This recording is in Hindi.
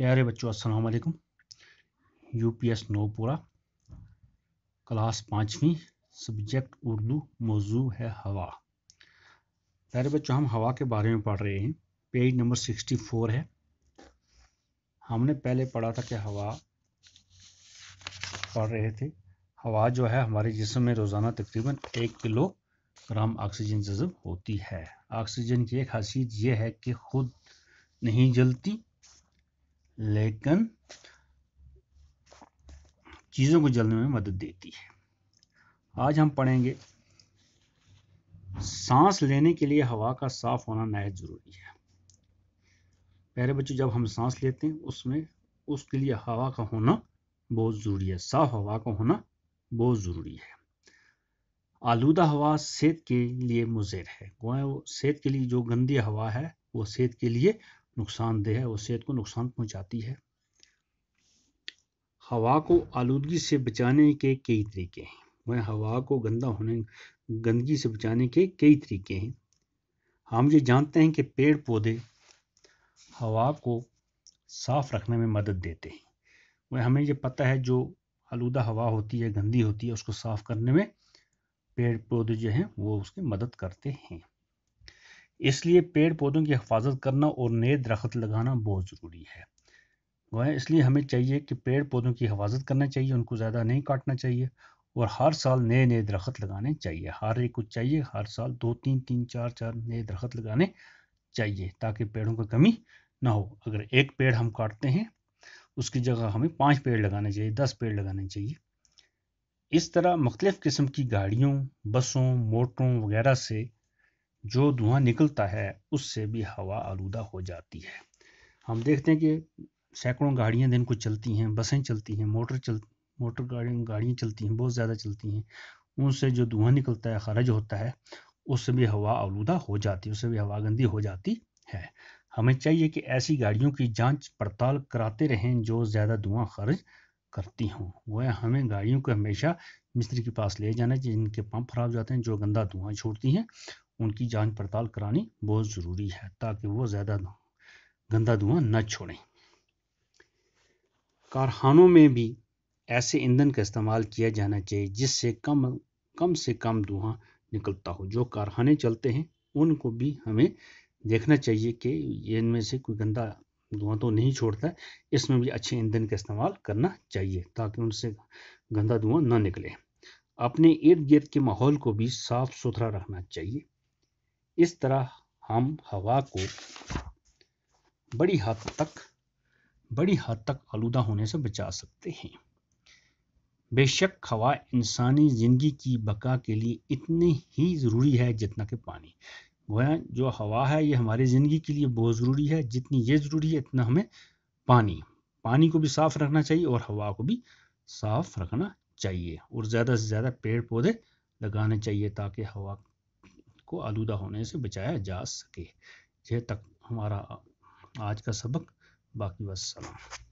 प्यारे बच्चों अस्सलाम वालेकुम यूपीएस नोपुरा क्लास पाँचवीं सब्जेक्ट उर्दू मौजू है हवा प्यारे बच्चों हम हवा के बारे में पढ़ रहे हैं पेज नंबर सिक्सटी फोर है हमने पहले पढ़ा था कि हवा पढ़ रहे थे हवा जो है हमारे जिसम में रोज़ाना तकरीबन एक किलो ग्राम ऑक्सीजन जज्ब होती है ऑक्सीजन की एक खासियत यह है कि खुद नहीं जलती लेकिन चीज़ों को जलने में मदद देती है आज हम पढ़ेंगे सांस लेने के लिए हवा का साफ होना नहायत ज़रूरी है पहले बच्चों जब हम सांस लेते हैं उसमें उसके लिए हवा का होना बहुत ज़रूरी है साफ हवा का होना बहुत ज़रूरी है आलूदा हवा सेहत के लिए मुजिर है गोया सेहत के लिए जो गंदी हवा है वो सेहत के लिए नुकसानदेह है और सेहत को नुकसान पहुंचाती है हवा को आलूदगी से बचाने के कई तरीके हैं वह हवा को गंदा होने गंदगी से बचाने के कई तरीके हैं हम ये जानते हैं कि पेड़ पौधे हवा को साफ रखने में मदद देते हैं वह हमें ये पता है जो आलूदा हवा होती है गंदी होती है उसको साफ करने में पेड़ पौधे जो हैं वो उसकी मदद करते हैं इसलिए पेड़ पौधों की हिफाजत करना और नए दरख्त लगाना बहुत ज़रूरी है वह इसलिए हमें चाहिए कि पेड़ पौधों की हिफाजत करना चाहिए उनको ज़्यादा नहीं काटना चाहिए और हर साल नए नए दरख्त लगाने चाहिए हर एक को चाहिए हर साल दो तीन तीन चार चार नए दरख्त लगाने चाहिए ताकि पेड़ों की कमी ना हो अगर एक पेड़ हम काटते हैं उसकी जगह हमें पाँच पेड़ लगाने चाहिए दस पेड़ लगाने चाहिए इस तरह मुख्तलिफ़ किस्म की गाड़ियों बसों मोटरों वगैरह से जो धुआं निकलता है उससे भी हवा आलूदा हो जाती है हम देखते हैं कि सैकड़ों गाड़ियाँ दिन को चलती हैं बसें चलती हैं मोटर चल मोटर गाड़ियाँ गाड़ियाँ चलती हैं बहुत ज़्यादा चलती हैं उनसे जो धुआं निकलता है खर्ज होता है उससे भी हवा आलूदा हो जाती है उससे भी हवा गंदी हो जाती है हमें चाहिए कि ऐसी गाड़ियों की जांच पड़ताल कराते रहें जो ज़्यादा धुआं खर्च करती हों वह हमें गाड़ियों को हमेशा मिस्त्री के पास ले जाना चाहिए जिनके पंप खराब जाते हैं जो गंदा धुआं छोड़ती हैं उनकी जांच पड़ताल करानी बहुत ज़रूरी है ताकि वो ज़्यादा गंदा धुआं न छोड़ें कारखानों में भी ऐसे ईंधन का इस्तेमाल किया जाना चाहिए जिससे कम कम से कम धुआं निकलता हो जो कारखाने चलते हैं उनको भी हमें देखना चाहिए कि इनमें से कोई गंदा धुआं तो नहीं छोड़ता है इसमें भी अच्छे ईंधन का इस्तेमाल करना चाहिए ताकि उनसे गंदा धुआं ना निकले अपने इर्द गिर्द के माहौल को भी साफ सुथरा रखना चाहिए इस तरह हम हवा को बड़ी हद तक बड़ी हद तक आलूदा होने से बचा सकते हैं बेशक हवा इंसानी ज़िंदगी की बका के लिए इतनी ही ज़रूरी है जितना कि पानी वह जो हवा है ये हमारी ज़िंदगी के लिए बहुत ज़रूरी है जितनी ये ज़रूरी है इतना हमें पानी पानी को भी साफ़ रखना चाहिए और हवा को भी साफ़ रखना चाहिए और ज़्यादा से ज़्यादा पेड़ पौधे लगाने चाहिए ताकि हवा को आलूदा होने से बचाया जा सके यह तक हमारा आज का सबक बाकी वसलाम